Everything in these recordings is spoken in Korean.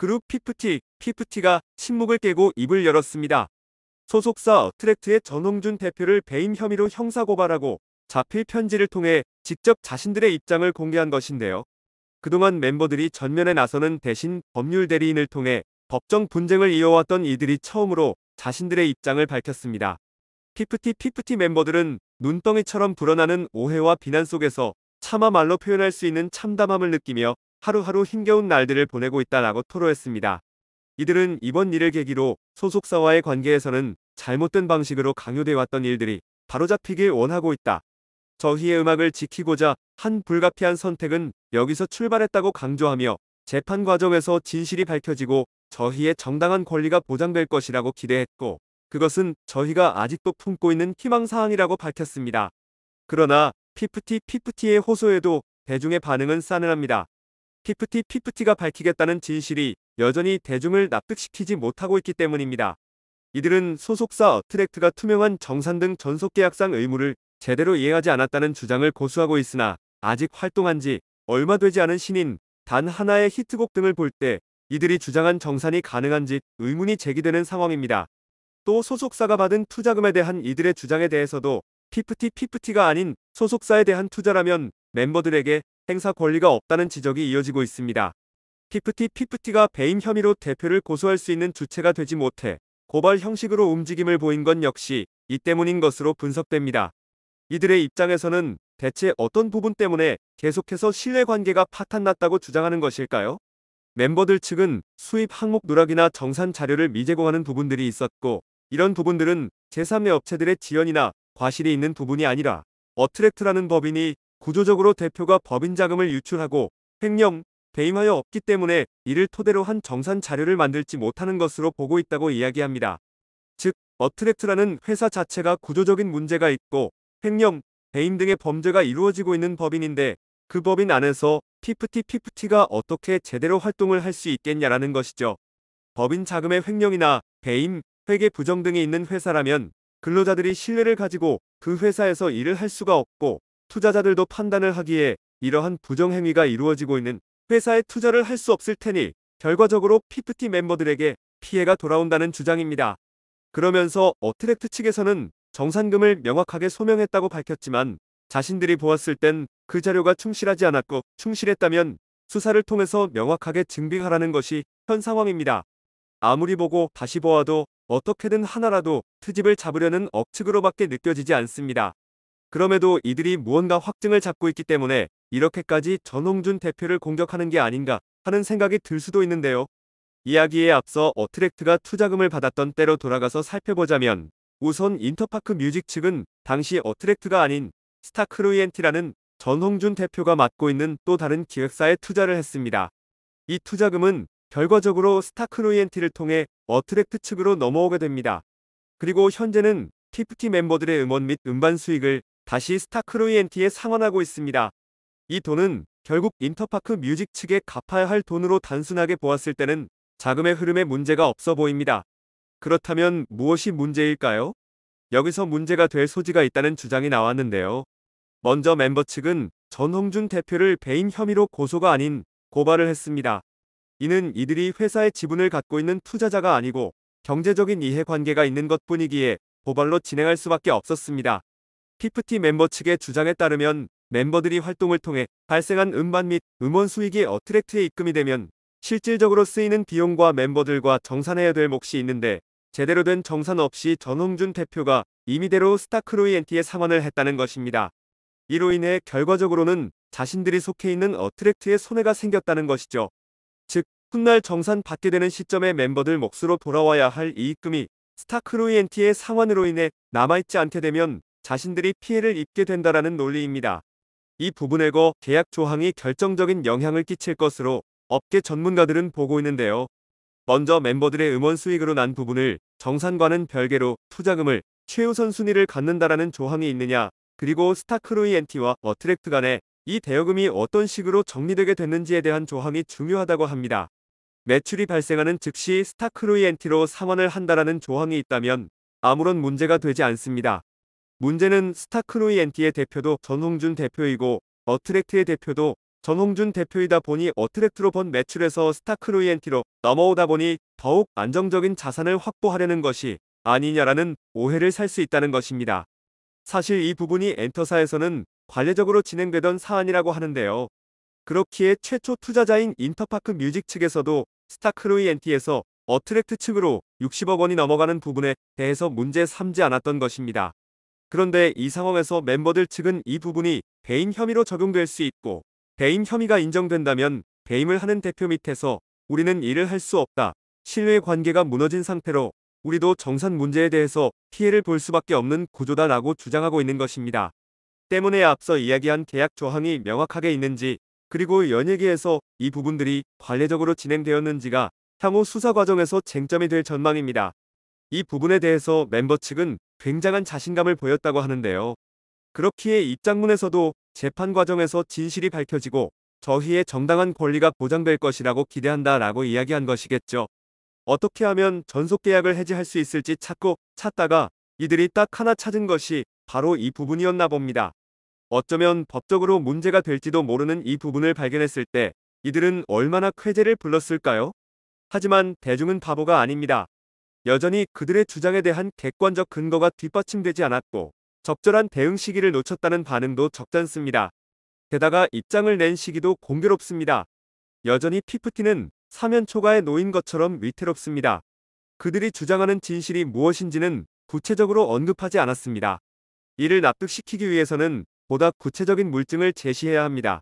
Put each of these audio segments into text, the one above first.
그룹 피프티, 피프티가 침묵을 깨고 입을 열었습니다. 소속사 어트랙트의 전홍준 대표를 배임 혐의로 형사고발하고 자필 편지를 통해 직접 자신들의 입장을 공개한 것인데요. 그동안 멤버들이 전면에 나서는 대신 법률 대리인을 통해 법정 분쟁을 이어왔던 이들이 처음으로 자신들의 입장을 밝혔습니다. 피프티 피프티 멤버들은 눈덩이처럼 불어나는 오해와 비난 속에서 차마 말로 표현할 수 있는 참담함을 느끼며 하루하루 힘겨운 날들을 보내고 있다라고 토로했습니다. 이들은 이번 일을 계기로 소속사와의 관계에서는 잘못된 방식으로 강요돼 왔던 일들이 바로잡히길 원하고 있다. 저희의 음악을 지키고자 한 불가피한 선택은 여기서 출발했다고 강조하며 재판 과정에서 진실이 밝혀지고 저희의 정당한 권리가 보장될 것이라고 기대했고 그것은 저희가 아직도 품고 있는 희망사항이라고 밝혔습니다. 그러나 피프티 피프티의 호소에도 대중의 반응은 싸늘합니다. 피프티 피프티가 밝히겠다는 진실이 여전히 대중을 납득시키지 못하고 있기 때문입니다. 이들은 소속사 어트랙트가 투명한 정산 등 전속계약상 의무를 제대로 이해하지 않았다는 주장을 고수하고 있으나 아직 활동한 지 얼마 되지 않은 신인 단 하나의 히트곡 등을 볼 때 이들이 주장한 정산이 가능한지 의문이 제기되는 상황입니다. 또 소속사가 받은 투자금에 대한 이들의 주장에 대해서도 피프티 피프티가 아닌 소속사에 대한 투자라면 멤버들에게 행사 권리가 없다는 지적이 이어지고 있습니다. 피프티 피프티가 배임 혐의로 대표를 고소할 수 있는 주체가 되지 못해 고발 형식으로 움직임을 보인 건 역시 이 때문인 것으로 분석됩니다. 이들의 입장에서는 대체 어떤 부분 때문에 계속해서 신뢰관계가 파탄났다고 주장하는 것일까요? 멤버들 측은 수입 항목 누락이나 정산 자료를 미제공하는 부분들이 있었고 이런 부분들은 제3의 업체들의 지연이나 과실이 있는 부분이 아니라 어트랙트라는 법인이 구조적으로 대표가 법인 자금을 유출하고 횡령, 배임하여 없기 때문에 이를 토대로 한 정산 자료를 만들지 못하는 것으로 보고 있다고 이야기합니다. 즉, 어트랙트라는 회사 자체가 구조적인 문제가 있고 횡령, 배임 등의 범죄가 이루어지고 있는 법인인데 그 법인 안에서 피프티피프티가 어떻게 제대로 활동을 할 수 있겠냐라는 것이죠. 법인 자금의 횡령이나 배임, 회계 부정 등이 있는 회사라면 근로자들이 신뢰를 가지고 그 회사에서 일을 할 수가 없고 투자자들도 판단을 하기에 이러한 부정행위가 이루어지고 있는 회사에 투자를 할 수 없을 테니 결과적으로 피프티 멤버들에게 피해가 돌아온다는 주장입니다. 그러면서 어트랙트 측에서는 정산금을 명확하게 소명했다고 밝혔지만 자신들이 보았을 땐 그 자료가 충실하지 않았고 충실했다면 수사를 통해서 명확하게 증빙하라는 것이 현 상황입니다. 아무리 보고 다시 보아도 어떻게든 하나라도 트집을 잡으려는 억측으로밖에 느껴지지 않습니다. 그럼에도 이들이 무언가 확증을 잡고 있기 때문에 이렇게까지 전홍준 대표를 공격하는 게 아닌가 하는 생각이 들 수도 있는데요. 이야기에 앞서 어트랙트가 투자금을 받았던 때로 돌아가서 살펴보자면 우선 인터파크 뮤직 측은 당시 어트랙트가 아닌 스타크루이엔티라는 전홍준 대표가 맡고 있는 또 다른 기획사에 투자를 했습니다. 이 투자금은 결과적으로 스타크루이엔티를 통해 어트랙트 측으로 넘어오게 됩니다. 그리고 현재는 t 프 t 멤버들의 음원 및 음반 수익을 다시 스타크로이엔티에 상환하고 있습니다. 이 돈은 결국 인터파크 뮤직 측에 갚아야 할 돈으로 단순하게 보았을 때는 자금의 흐름에 문제가 없어 보입니다. 그렇다면 무엇이 문제일까요? 여기서 문제가 될 소지가 있다는 주장이 나왔는데요. 먼저 멤버 측은 전홍준 대표를 배임 혐의로 고소가 아닌 고발을 했습니다. 이는 이들이 회사의 지분을 갖고 있는 투자자가 아니고 경제적인 이해관계가 있는 것뿐이기에 고발로 진행할 수밖에 없었습니다. 피프티 멤버 측의 주장에 따르면 멤버들이 활동을 통해 발생한 음반 및 음원 수익이 어트랙트에 입금이 되면 실질적으로 쓰이는 비용과 멤버들과 정산해야 될 몫이 있는데 제대로 된 정산 없이 전홍준 대표가 임의대로 스타크로이엔티에 상환을 했다는 것입니다. 이로 인해 결과적으로는 자신들이 속해 있는 어트랙트에 손해가 생겼다는 것이죠. 즉, 훗날 정산 받게 되는 시점에 멤버들 몫으로 돌아와야 할 이익금이 스타크로이엔티의 상환으로 인해 남아있지 않게 되면 자신들이 피해를 입게 된다라는 논리입니다. 이 부분에 거 계약 조항이 결정적인 영향을 끼칠 것으로 업계 전문가들은 보고 있는데요. 먼저 멤버들의 음원 수익으로 난 부분을 정산과는 별개로 투자금을 최우선 순위를 갖는다라는 조항이 있느냐 그리고 스타크루이 엔티와 어트랙트 간에 이 대여금이 어떤 식으로 정리되게 됐는지에 대한 조항이 중요하다고 합니다. 매출이 발생하는 즉시 스타크루이 엔티로 상환을 한다라는 조항이 있다면 아무런 문제가 되지 않습니다. 문제는 스타크로이 엔티의 대표도 전홍준 대표이고 어트랙트의 대표도 전홍준 대표이다 보니 어트랙트로 번 매출에서 스타크로이 엔티로 넘어오다 보니 더욱 안정적인 자산을 확보하려는 것이 아니냐라는 오해를 살 수 있다는 것입니다. 사실 이 부분이 엔터사에서는 관례적으로 진행되던 사안이라고 하는데요. 그렇기에 최초 투자자인 인터파크 뮤직 측에서도 스타크로이 엔티에서 어트랙트 측으로 60억 원이 넘어가는 부분에 대해서 문제 삼지 않았던 것입니다. 그런데 이 상황에서 멤버들 측은 이 부분이 배임 혐의로 적용될 수 있고 배임 혐의가 인정된다면 배임을 하는 대표 밑에서 우리는 일을 할 수 없다. 신뢰 관계가 무너진 상태로 우리도 정산 문제에 대해서 피해를 볼 수밖에 없는 구조다라고 주장하고 있는 것입니다. 때문에 앞서 이야기한 계약 조항이 명확하게 있는지 그리고 연예계에서 이 부분들이 관례적으로 진행되었는지가 향후 수사 과정에서 쟁점이 될 전망입니다. 이 부분에 대해서 멤버 측은 굉장한 자신감을 보였다고 하는데요. 그렇기에 입장문에서도 재판 과정에서 진실이 밝혀지고 저희의 정당한 권리가 보장될 것이라고 기대한다 라고 이야기한 것이겠죠. 어떻게 하면 전속계약을 해지할 수 있을지 찾고 찾다가 이들이 딱 하나 찾은 것이 바로 이 부분이었나 봅니다. 어쩌면 법적으로 문제가 될지도 모르는 이 부분을 발견했을 때 이들은 얼마나 쾌재를 불렀을까요? 하지만 대중은 바보가 아닙니다. 여전히 그들의 주장에 대한 객관적 근거가 뒷받침되지 않았고 적절한 대응 시기를 놓쳤다는 반응도 적잖습니다. 게다가 입장을 낸 시기도 공교롭습니다. 여전히 피프티는 사면 초과에 놓인 것처럼 위태롭습니다. 그들이 주장하는 진실이 무엇인지는 구체적으로 언급하지 않았습니다. 이를 납득시키기 위해서는 보다 구체적인 물증을 제시해야 합니다.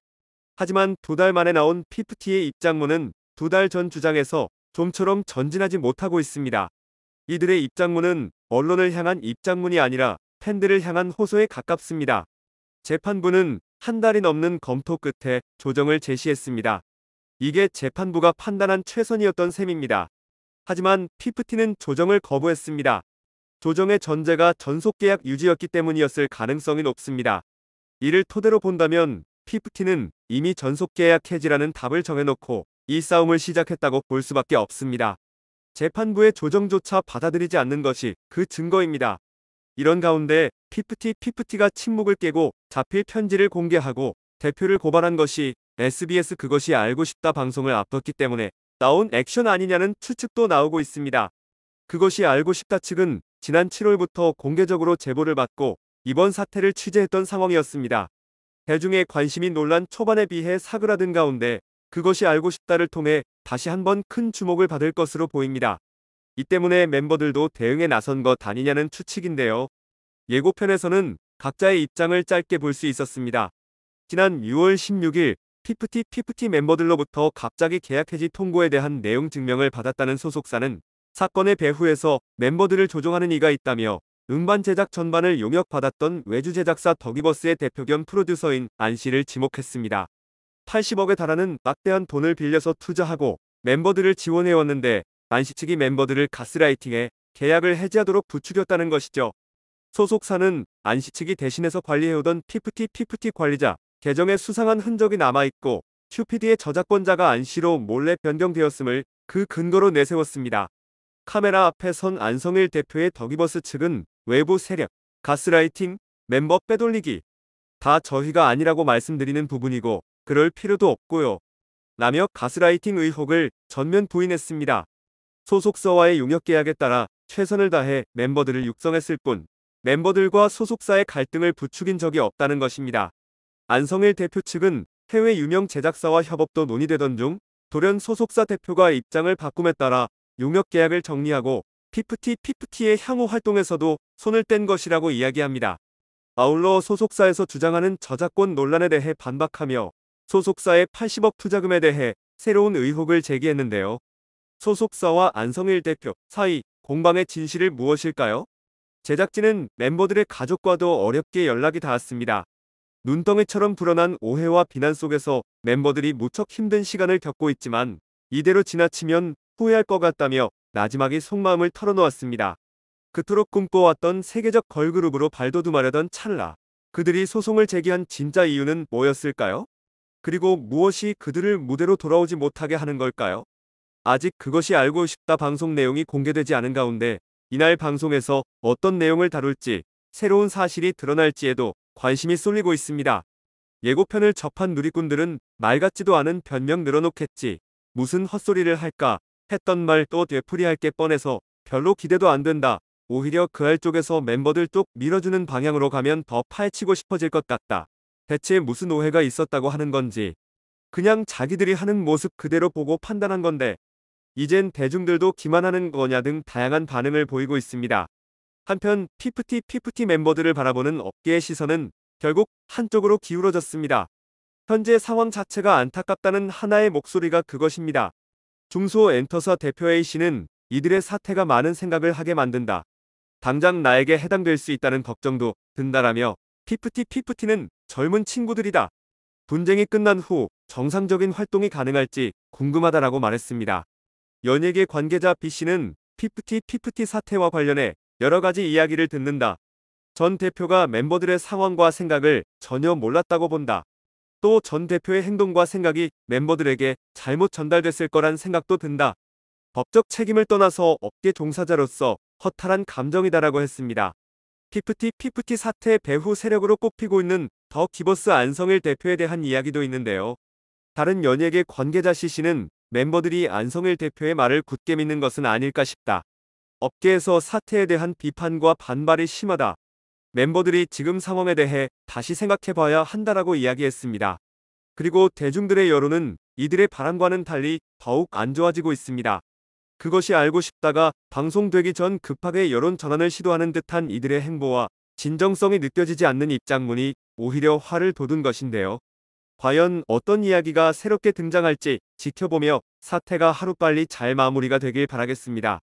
하지만 두 달 만에 나온 피프티의 입장문은 두 달 전 주장에서 좀처럼 전진하지 못하고 있습니다. 이들의 입장문은 언론을 향한 입장문이 아니라 팬들을 향한 호소에 가깝습니다. 재판부는 한 달이 넘는 검토 끝에 조정을 제시했습니다. 이게 재판부가 판단한 최선이었던 셈입니다. 하지만 피프티는 조정을 거부했습니다. 조정의 전제가 전속계약 유지였기 때문이었을 가능성이 높습니다. 이를 토대로 본다면 피프티는 이미 전속계약 해지라는 답을 정해놓고 이 싸움을 시작했다고 볼 수밖에 없습니다. 재판부의 조정조차 받아들이지 않는 것이 그 증거입니다. 이런 가운데 피프티 피프티가 침묵을 깨고 자필 편지를 공개하고 대표를 고발한 것이 SBS 그것이 알고 싶다 방송을 앞뒀기 때문에 나온 액션 아니냐는 추측도 나오고 있습니다. 그것이 알고 싶다 측은 지난 7월부터 공개적으로 제보를 받고 이번 사태를 취재했던 상황이었습니다. 대중의 관심이 논란 초반에 비해 사그라든 가운데 그것이 알고 싶다를 통해 다시 한번 큰 주목을 받을 것으로 보입니다. 이 때문에 멤버들도 대응에 나선 것 아니냐는 추측인데요. 예고편에서는 각자의 입장을 짧게 볼 수 있었습니다. 지난 6월 16일 피프티 피프티 멤버들로부터 갑자기 계약 해지 통고에 대한 내용 증명을 받았다는 소속사는 사건의 배후에서 멤버들을 조종하는 이가 있다며 음반 제작 전반을 용역받았던 외주 제작사 더기버스의 대표 겸 프로듀서인 안 씨를 지목했습니다. 80억에 달하는 막대한 돈을 빌려서 투자하고 멤버들을 지원해왔는데 만시 측이 멤버들을 가스라이팅해 계약을 해지하도록 부추겼다는 것이죠. 소속사는 안시 측이 대신해서 관리해오던 피프티 피프티 관리자 계정에 수상한 흔적이 남아있고 큐피디의 저작권자가 안시로 몰래 변경되었음을 그 근거로 내세웠습니다. 카메라 앞에 선 안성일 대표의 더기버스 측은 외부 세력, 가스라이팅, 멤버 빼돌리기 다 저희가 아니라고 말씀드리는 부분이고 그럴 필요도 없고요. 라며 가스라이팅 의혹을 전면 부인했습니다. 소속사와의 용역계약에 따라 최선을 다해 멤버들을 육성했을 뿐 멤버들과 소속사의 갈등을 부추긴 적이 없다는 것입니다. 안성일 대표 측은 해외 유명 제작사와 협업도 논의되던 중 돌연 소속사 대표가 입장을 바꿈에 따라 용역계약을 정리하고 피프티5 0 5의 향후 활동에서도 손을 뗀 것이라고 이야기합니다. 아울러 소속사에서 주장하는 저작권 논란에 대해 반박하며 소속사의 80억 투자금에 대해 새로운 의혹을 제기했는데요. 소속사와 안성일 대표 사이 공방의 진실을 무엇일까요? 제작진은 멤버들의 가족과도 어렵게 연락이 닿았습니다. 눈덩이처럼 불어난 오해와 비난 속에서 멤버들이 무척 힘든 시간을 겪고 있지만 이대로 지나치면 후회할 것 같다며 마지막에 속마음을 털어놓았습니다. 그토록 꿈꿔왔던 세계적 걸그룹으로 발돋움하려던 찰나. 그들이 소송을 제기한 진짜 이유는 뭐였을까요? 그리고 무엇이 그들을 무대로 돌아오지 못하게 하는 걸까요? 아직 그것이 알고 싶다 방송 내용이 공개되지 않은 가운데 이날 방송에서 어떤 내용을 다룰지 새로운 사실이 드러날지에도 관심이 쏠리고 있습니다. 예고편을 접한 누리꾼들은 말 같지도 않은 변명 늘어놓겠지 무슨 헛소리를 할까 했던 말 또 되풀이할 게 뻔해서 별로 기대도 안 된다. 오히려 그할 쪽에서 멤버들 쪽 밀어주는 방향으로 가면 더 파헤치고 싶어질 것 같다. 대체 무슨 오해가 있었다고 하는 건지 그냥 자기들이 하는 모습 그대로 보고 판단한 건데 이젠 대중들도 기만하는 거냐 등 다양한 반응을 보이고 있습니다. 한편 피프티 피프티 멤버들을 바라보는 업계의 시선은 결국 한쪽으로 기울어졌습니다. 현재 상황 자체가 안타깝다는 하나의 목소리가 그것입니다. 중소 엔터사 대표 A씨는 이들의 사태가 많은 생각을 하게 만든다. 당장 나에게 해당될 수 있다는 걱정도 든다라며 피프티 피프티는 젊은 친구들이다. 분쟁이 끝난 후 정상적인 활동이 가능할지 궁금하다라고 말했습니다. 연예계 관계자 B씨는 피프티 피프티 사태와 관련해 여러 가지 이야기를 듣는다. 전 대표가 멤버들의 상황과 생각을 전혀 몰랐다고 본다. 또 전 대표의 행동과 생각이 멤버들에게 잘못 전달됐을 거란 생각도 든다. 법적 책임을 떠나서 업계 종사자로서 허탈한 감정이다라고 했습니다. 피프티 피프티 사태 배후 세력으로 꼽히고 있는 더 기버스 안성일 대표에 대한 이야기도 있는데요. 다른 연예계 관계자 CC는 멤버들이 안성일 대표의 말을 굳게 믿는 것은 아닐까 싶다. 업계에서 사태에 대한 비판과 반발이 심하다. 멤버들이 지금 상황에 대해 다시 생각해봐야 한다라고 이야기했습니다. 그리고 대중들의 여론은 이들의 바람과는 달리 더욱 안 좋아지고 있습니다. 그것이 알고 싶다가 방송되기 전 급하게 여론 전환을 시도하는 듯한 이들의 행보와 진정성이 느껴지지 않는 입장문이 오히려 화를 돋운 것인데요. 과연 어떤 이야기가 새롭게 등장할지 지켜보며 사태가 하루빨리 잘 마무리가 되길 바라겠습니다.